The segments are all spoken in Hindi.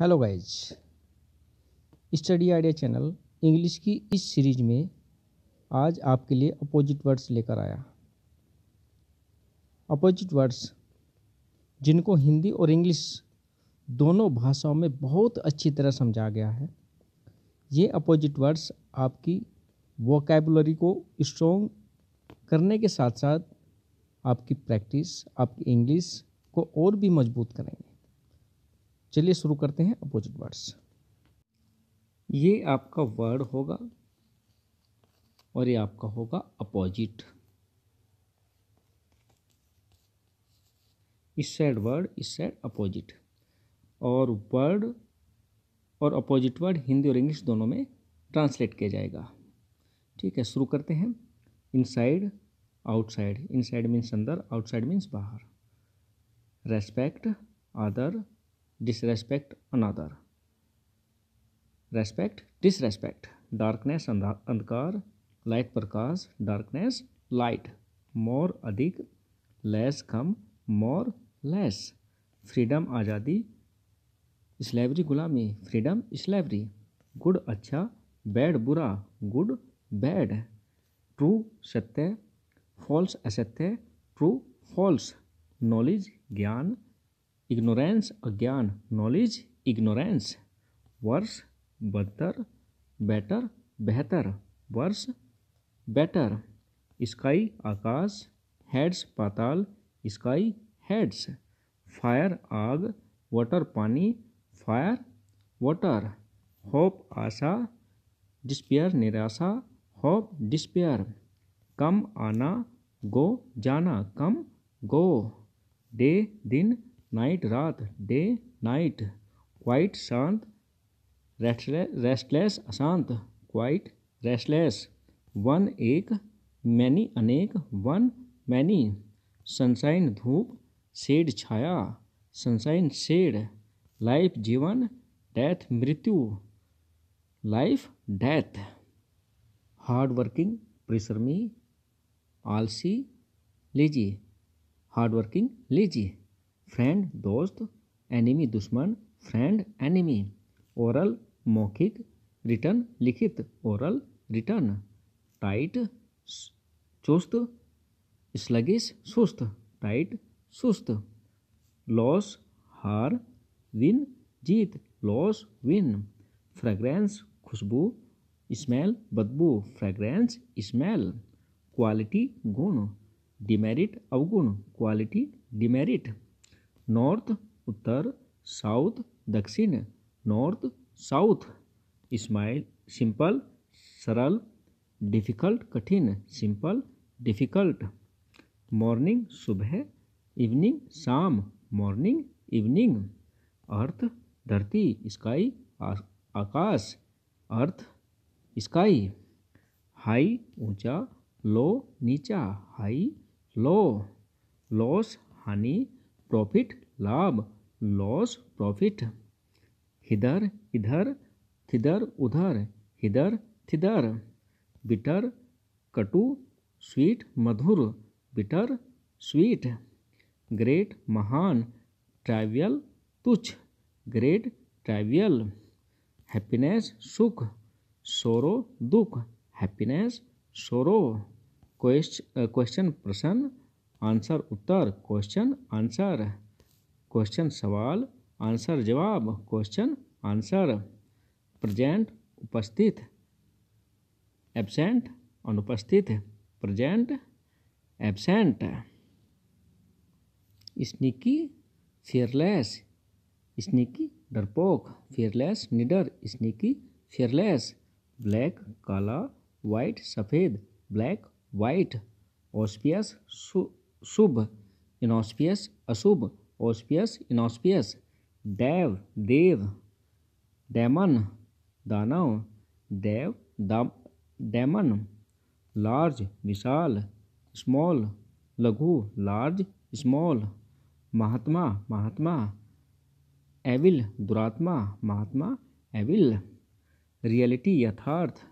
hello guys study idea channel English की इस सीरीज में आज आपके लिए अपोजिट वर्ड्स लेकर आया अपोजिट वर्ड्स जिनको हिंदी और इंग्लिश दोनों भाषाओं में बहुत अच्छी तरह समझा गया है ये अपोजिट वर्ड्स आपकी वोकेबुलरी को स्ट्रॉन्ग करने के साथ साथ आपकी प्रैक्टिस आपकी इंग्लिश को और भी मजबूत करेंगे चलिए शुरू करते हैं अपोजिट वर्ड्स ये आपका वर्ड होगा और ये आपका होगा अपोजिट इस साइड वर्ड इस साइड अपोजिट और वर्ड और अपोजिट वर्ड हिंदी और इंग्लिश दोनों में ट्रांसलेट किया जाएगा ठीक है शुरू करते हैं इनसाइड आउटसाइड इनसाइड मीन्स अंदर आउटसाइड मीन्स बाहर रेस्पेक्ट आदर डिसरेस्पेक्ट अनादर रेस्पेक्ट डिसरेस्पेक्ट डार्कनेस अंधकार लाइट प्रकाश डार्कनेस लाइट मोर अधिक लेस कम मोर लेस फ्रीडम आज़ादी स्लेवरी गुलामी फ्रीडम स्लेवरी गुड अच्छा बैड बुरा गुड बैड ट्रू सत्य फॉल्स असत्य ट्रू फॉल्स नॉलेज ज्ञान इग्नोरेंस अज्ञान नॉलेज इग्नोरेंस वर्स बदतर बेटर बेहतर वर्स बेटर स्काई आकाश हेड्स पाताल स्काई हेड्स फायर आग वाटर पानी फायर वाटर होप आशा डिस्पेयर निराशा होप डिस्पेयर कम आना गो जाना कम गो डे दिन नाइट रात डे नाइट क्वाइट शांत रेस्टलेस अशांत क्वाइट रेस्टलेस वन एक मैनी अनेक वन मैनी सनशाइन धूप शेड छाया सनशाइन शेड लाइफ जीवन डेथ मृत्यु लाइफ डेथ हार्ड वर्किंग परिश्रमी आलसी lazy hard working lazy friend दोस्त एनिमी दुश्मन फ्रेंड एनिमी ओरल मौखिक रिटर्न लिखित ओरल रिटर्न टाइट चुस्त स्लगिश सुस्त टाइट सुस्त लॉस हार विन जीत लॉस विन फ्रेग्रेंस खुशबू स्मेल बदबू फ्रेग्रेंस स्मेल क्वालिटी गुण डिमेरिट अवगुण क्वालिटी डिमेरिट नॉर्थ उत्तर साउथ दक्षिण नॉर्थ साउथ स्माइल सिंपल सरल डिफ़िकल्ट कठिन सिंपल डिफ़िकल्ट मॉर्निंग सुबह इवनिंग शाम मॉर्निंग इवनिंग अर्थ धरती स्काई आकाश अर्थ स्काई हाई ऊंचा लो नीचा हाई लो लॉस हानि प्रॉफिट लाभ लॉस प्रॉफिट हिधर इधर थिधर उधर हिधर थिधर बिटर कटु स्वीट मधुर बिटर स्वीट ग्रेट महान ट्राइवियल तुच्छ ग्रेट ट्राइवियल हैप्पीनेस सुख सोरो दुख हैप्पीनेस सोरो क्वेश्चन प्रश्न आंसर उत्तर क्वेश्चन आंसर क्वेश्चन सवाल आंसर जवाब क्वेश्चन आंसर प्रेजेंट उपस्थित एब्सेंट अनुपस्थित present absent sneaky fearless sneaky डरपोक फियरलेस निडर स्निकी फियरलेस ब्लैक काला वाइट सफ़ेद ब्लैक वाइट ऑस्पियस शुभ इनॉस्पियस अशुभ ऑस्पियस इनॉस्पियस देव देव डेमन दानव देव दाम डेमन लार्ज विशाल स्मॉल लघु लार्ज स्मॉल महात्मा महात्मा एविल दुरात्मा महात्मा एविल रियलिटी यथार्थ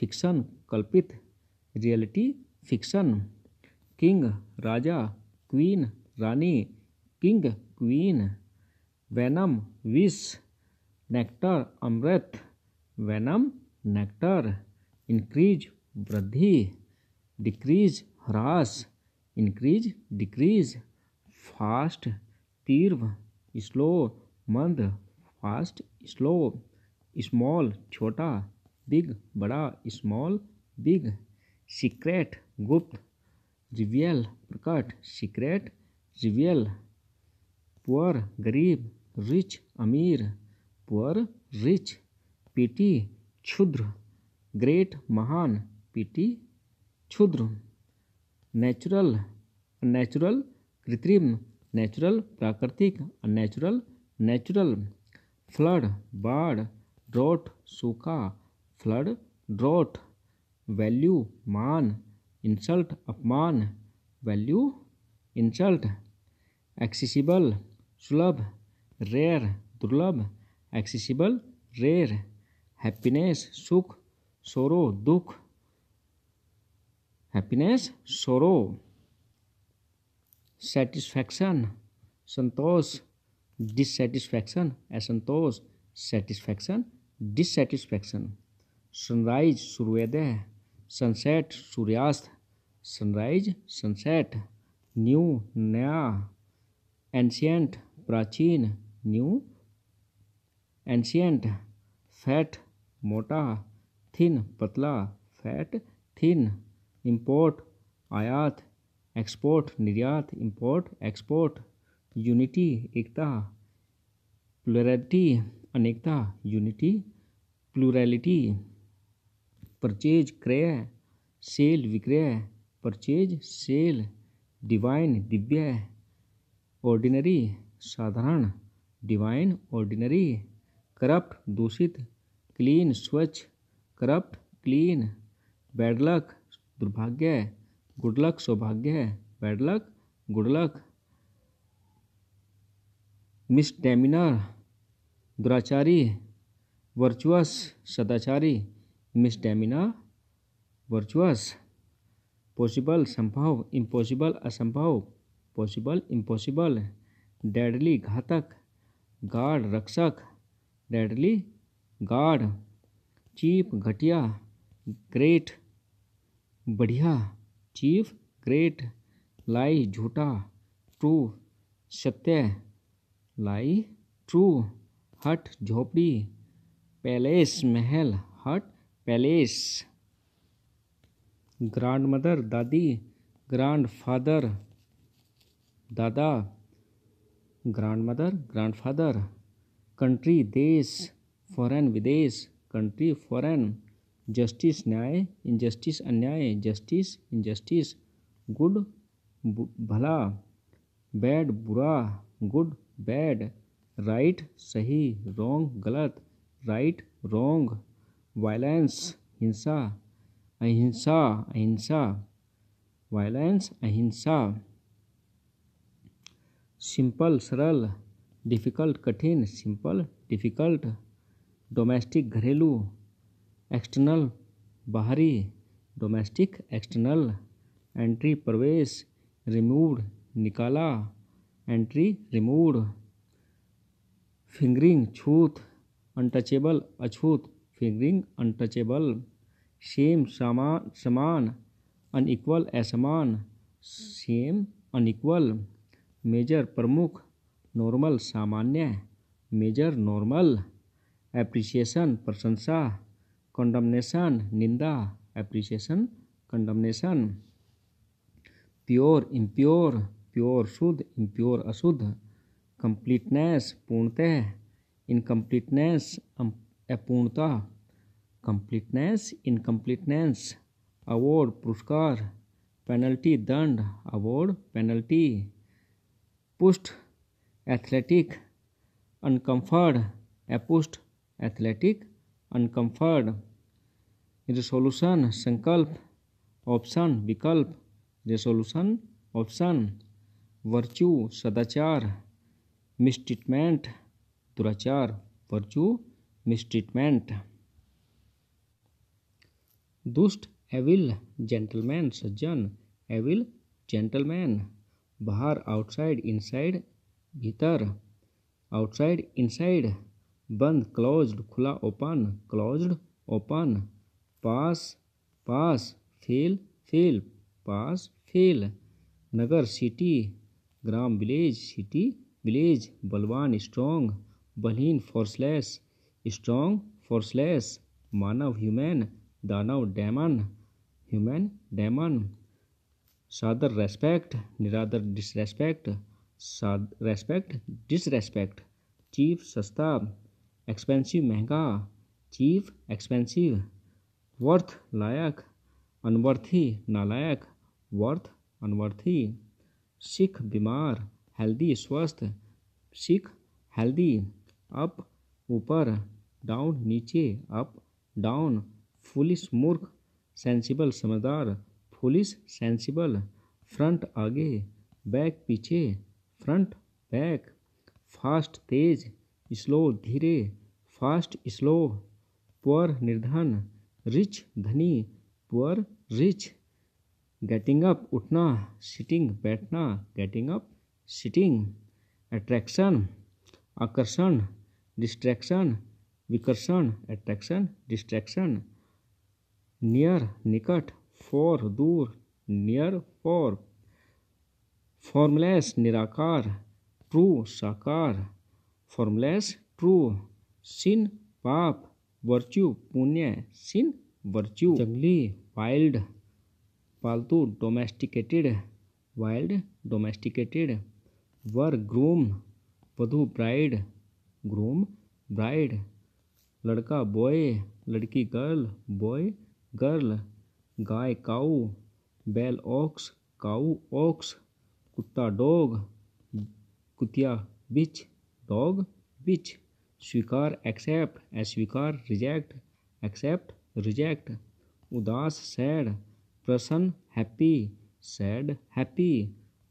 फिक्शन कल्पित रियलिटी फिक्शन किंग राजा क्वीन रानी किंग क्वीन वैनम विष नेक्टर अमृत वैनम नेक्टर इंक्रीज वृद्धि डिक्रीज ह्रास इंक्रीज डिक्रीज फास्ट तीर्व स्लो मंद फास्ट स्लो स्मॉल छोटा बिग बड़ा स्मॉल बिग सीक्रेट गुप्त रिवियल प्रकट सीक्रेट रिवियल पुअर गरीब रिच अमीर पुअर रिच पीटी क्षुद्र ग्रेट महान पीटी क्षुद्र नेचुरल नेचुरल कृत्रिम नेचुरल प्राकृतिक अनेचुरल नेचुरल फ्लड बाढ़ ड्रॉट सूखा फ्लड ड्रॉट वैल्यू मान इंसल्ट अपमान वैल्यू इंसल्ट एक्सेसिबल सुलभ रेयर दुर्लभ एक्सेसिबल रेयर हैप्पीनेस सुख सोरो दुख हैप्पीनेस सोरो सेटिस्फैक्शन संतोष डिससेटिस्फैक्शन असंतोष सेटिस्फैक्शन डिससेटिस्फैक्शन सनराइज सूर्योदय सनसेट सूर्यास्त सनराइज सनसेट न्यू नया एंशियंट प्राचीन न्यू एंशियंट फैट मोटा थिन पतला फैट थिन इम्पोर्ट आयात एक्सपोर्ट निर्यात इम्पोर्ट एक्सपोर्ट यूनिटी एकता प्लुरैलिटी अनेकता यूनिटी प्लुरैलिटी परचेज क्रय सेल विक्रय परचेज सेल डिवाइन दिव्य ऑर्डिनरी साधारण डिवाइन ऑर्डिनरी करप्ट दूषित क्लीन स्वच्छ करप्ट क्लीन बैडलक दुर्भाग्य गुडलक सौभाग्य बैडलक गुडलक मिसडेमिनर दुराचारी वर्चुअस सदाचारी मिस डेमिना वर्चुअस पॉसिबल संभव इम्पॉसिबल असंभव पॉसिबल इम्पॉसिबल डेडली घातक गार्ड रक्षक डेडली गार्ड चीफ घटिया ग्रेट बढ़िया चीफ ग्रेट लाई झूठा ट्रू सत्य लाई ट्रू हट झोपड़ी पैलेस महल हट पैलेस ग्रांड मदर दादी ग्रांड फादर दादा grandmother grandfather country देश फॉरेन विदेश कंट्री फॉरेन जस्टिस न्याय इनजस्टिस अन्याय जस्टिस इनजस्टिस गुड भला बैड बुरा गुड बैड राइट सही रॉन्ग गलत राइट रॉन्ग वायलेंस हिंसा अहिंसा अहिंसा वायलेंस अहिंसा सिंपल सरल डिफ़िकल्ट कठिन सिंपल डिफ़िकल्ट डोमेस्टिक घरेलू एक्सटर्नल बाहरी डोमेस्टिक एक्सटर्नल एंट्री प्रवेश रिमूव निकाला एंट्री रिमूव फिंगरिंग छूत अनटचेबल अछूत फिगरिंग अनटचेबल सेम समान समान अनइक्वल असमान सेम अनइक्वल मेजर प्रमुख नॉर्मल सामान्य मेजर नॉर्मल एप्रिसिएशन प्रशंसा कंडमनेशन निंदा appreciation condemnation pure impure pure शुद्ध इम्प्योर अशुद्ध कंप्लीटनेस पूर्णतः इनकम्प्लीटनेस अपूर्णता कंप्लीटनेस इनकम्प्लीटनेस अवार्ड पुरस्कार पेनल्टी दंड अवार्ड पेनल्टी पुष्ट एथलेटिक अनकम्फर्ड अपुष्ट एथलेटिक अनकम्फर्ड रिसोल्यूशन संकल्प ऑप्शन विकल्प रेसोल्यूशन ऑप्शन वर्च्यू सदाचार मिस्टिटमेंट दुराचार वर्च्यू मिसट्रीटमेंट दुष्ट एविल जेंटलमैन सज्जन एविल जेंटलमैन बाहर आउटसाइड इनसाइड भीतर आउटसाइड इनसाइड बंद क्लोज्ड खुला open closed open pass pass fail fail pass fail नगर सिटी ग्राम विलेज सिटी विलेज बलवान स्ट्रॉन्ग बलहीन फोर्सलेस स्ट्रॉन्ग फोर्सलेस मानव ह्यूमैन दानव डैमन ह्यूमैन डैमन सादर रेस्पेक्ट निरादर डिसरेस्पेक्ट साद रेस्पेक्ट डिसरेस्पेक्ट चीफ सस्ता एक्सपेंसिव महंगा चीफ एक्सपेंसिव वर्थ लायक अनवर्थी नालायक वर्थ अनवर्थी सिख बीमार हेल्दी स्वस्थ सिख हेल्दी अप ऊपर डाउन नीचे अप डाउन फुलिस मूर्ख सेंसिबल समझदार फुलिस सेंसिबल फ्रंट आगे बैक पीछे फ्रंट बैक फास्ट तेज स्लो धीरे फास्ट स्लो पुअर निर्धन रिच धनी पुअर रिच गेटिंग अप उठना सिटिंग बैठना गेटिंग अप सिटिंग अट्रैक्शन आकर्षण डिस्ट्रैक्शन विकर्षण एट्रैक्शन डिस्ट्रैक्शन नियर निकट फॉर दूर नियर फॉर फॉर्मलेस निराकार ट्रू साकार फॉर्मलेस ट्रू सिन पाप वर्च्यू पुण्य सिन वर्च्यू जंगली वाइल्ड पालतू डोमेस्टिकेटेड वाइल्ड डोमेस्टिकेटेड वर ग्रूम वधु ब्राइड ग्रूम ब्राइड लड़का बॉय लड़की गर्ल बॉय गर्ल गाय काऊ बैल ऑक्स काऊ ऑक्स कुत्ता डॉग कुतिया बिच डॉग बिच स्वीकार एक्सेप्ट अस्वीकार रिजेक्ट एक्सेप्ट रिजेक्ट उदास सैड प्रसन्न हैप्पी सैड हैप्पी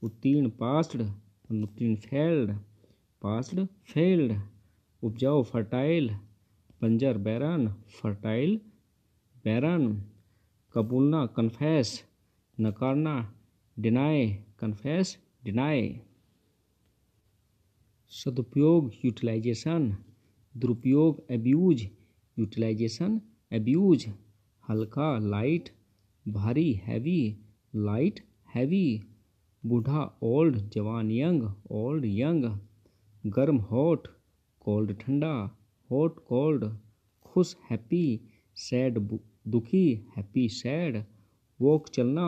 उत्तीर्ण पास्ड अनुत्तीर्ण फेल्ड पास्ड फेल्ड उपजाऊ फर्टाइल बंजर बैरन फर्टाइल बैरन कबूलना कन्फेस नकारना डिनाए कन्फेस डिनाए सदुपयोग यूटिलाइजेशन दुरुपयोग एब्यूज यूटिलाइजेशन एब्यूज हल्का लाइट भारी हैवी लाइट हैवी बूढ़ा ओल्ड जवान यंग ओल्ड यंग गर्म हॉट कोल्ड ठंडा हॉट कोल्ड खुश हैप्पी सैड दुखी हैप्पी सैड वॉक चलना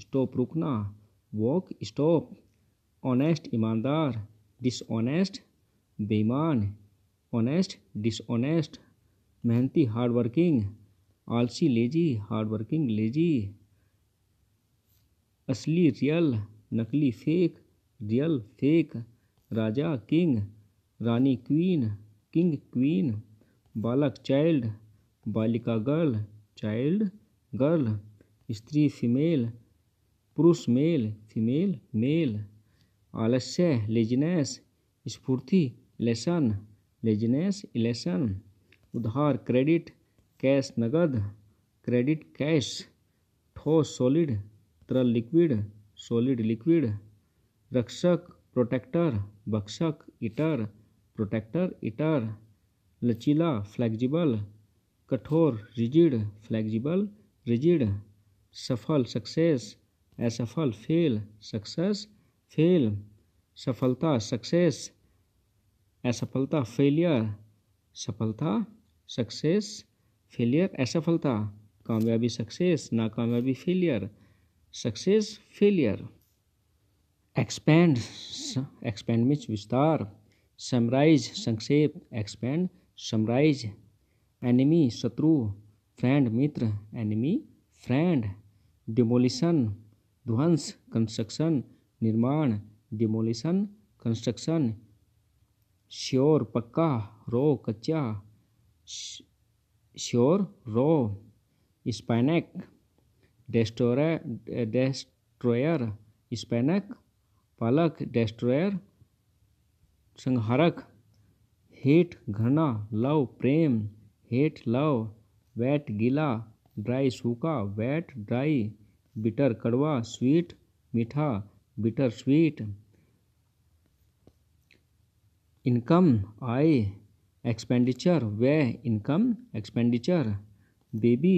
स्टॉप रुकना वॉक स्टॉप ऑनेस्ट ईमानदार डिसऑनेस्ट बेईमान ऑनेस्ट डिसऑनेस्ट मेहनती हार्ड वर्किंग आलसी लेजी हार्ड वर्किंग लेजी असली रियल नकली फेक रियल फेक राजा किंग रानी क्वीन किंग क्वीन बालक चाइल्ड बालिका गर्ल चाइल्ड गर्ल स्त्री फीमेल पुरुष मेल फीमेल मेल आलस्य लेजनेस स्फूर्ति लेसन लेजनेस इलेसन उधार क्रेडिट कैश नगद क्रेडिट कैश ठोस सॉलिड तरल लिक्विड सॉलिड लिक्विड रक्षक प्रोटेक्टर बक्षक ईटर प्रोटेक्टर इटर लचीला फ्लैक्जिबल कठोर रिजिड फ्लैक्जिबल रिजिड सफल सक्सेस असफल फेल सक्सेस फेल सफलता सक्सेस असफलता फेलियर सफलता सक्सेस फेलियर असफलता कामयाबी सक्सेस नाकामयाबी failure success failure expand expand means विस्तार समराइज संक्षेप एक्सपेंड समराइज एनिमी शत्रु फ्रेंड मित्र एनिमी फ्रेंड डिमोलिशन ध्वंस कंस्ट्रक्शन निर्माण डिमोलिशन कंस्ट्रक्शन श्योर पक्का रो कच्चा श्योर रो स्पैनक डेस्टोरा डेस्ट्रोयर स्पैनक पालक डेस्ट्रोयर संहारक हेठ घना लव प्रेम हेठ लव वैट गीला ड्राई सूखा वैट ड्राई बिटर कड़वा स्वीट मीठा बिटर स्वीट इनकम आय एक्सपेंडिचर वे इनकम एक्सपेंडिचर बेबी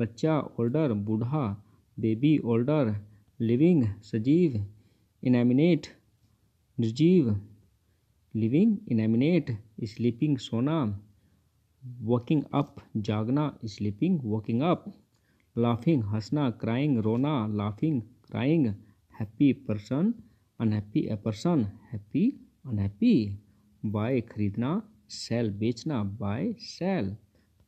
बच्चा ओल्डर बूढ़ा बेबी ओल्डर लिविंग सजीव इनेमिनेट निर्जीव लिविंग इनेमिनेट स्लीपिंग सोना वॉकिंग अप जागना स्लीपिंग वॉकिंग अप लाफिंग हंसना क्राइंग रोना laughing crying happy person unhappy a person happy unhappy buy खरीदना सेल बेचना बाय सेल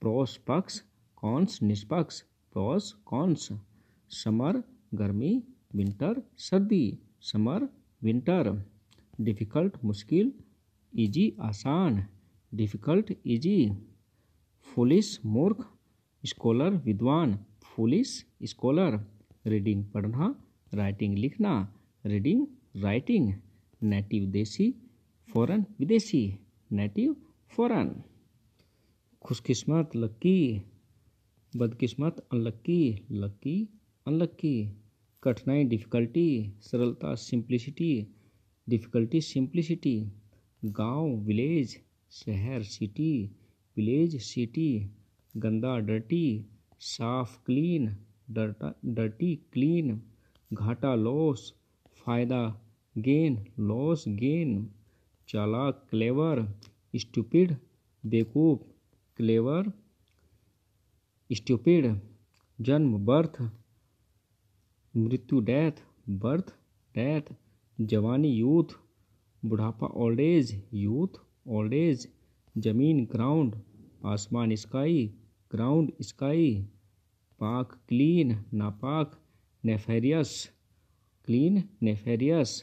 प्रोस पक्ष कॉन्स निष्पक्ष प्रोस कॉन्स समर गर्मी विंटर सर्दी समर विंटर डिफ़िकल्ट मुश्किल इजी आसान डिफ़िकल्ट ईजी फुलिस मूर्ख स्कॉलर विद्वान फुलिस स्कॉलर रीडिंग पढ़ना राइटिंग लिखना रीडिंग राइटिंग नेटिव देसी फॉरेन विदेशी नेटिव फॉरेन खुशकिस्मत लक्की बदकिस्मत अनलक्की लक्की अनलक्की कठिनाई डिफ़िकल्टी सरलता सिंप्लिसिटी डिफ़िकल्टी सिंप्लिसिटी गांव विलेज शहर सिटी विलेज सिटी गंदा डर्टी साफ क्लीन डर्टा डर्टी क्लीन घाटा लॉस फायदा गेन लॉस गेन चाला क्लेवर स्टूपिड बेकूफ क्लेवर स्टूपिड जन्म बर्थ मृत्यु डेथ बर्थ डेथ जवानी यूथ बुढ़ापा old age youth old age ज़मीन ग्राउंड आसमान स्काई ग्राउंड स्काई पाक क्लीन नापाक नेफेरियस क्लीन नेफेरियस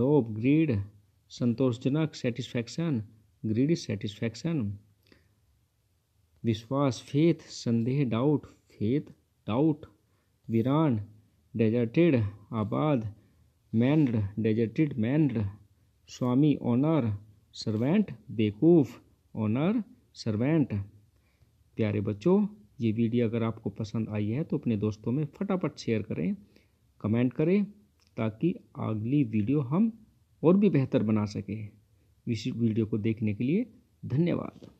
लोभ ग्रीड संतोषजनक सेटिस्फैक्शन ग्रीड सेटिस्फैक्शन विश्वास फेथ संदेह डाउट फेथ डाउट वीरान डेजर्टेड आबाद मैंड डेजर्टेड मैंड स्वामी ऑनर सर्वेंट बेकूफ ऑनर सर्वेंट प्यारे बच्चों ये वीडियो अगर आपको पसंद आई है तो अपने दोस्तों में फटाफट शेयर करें कमेंट करें ताकि अगली वीडियो हम और भी बेहतर बना सकें इस वीडियो को देखने के लिए धन्यवाद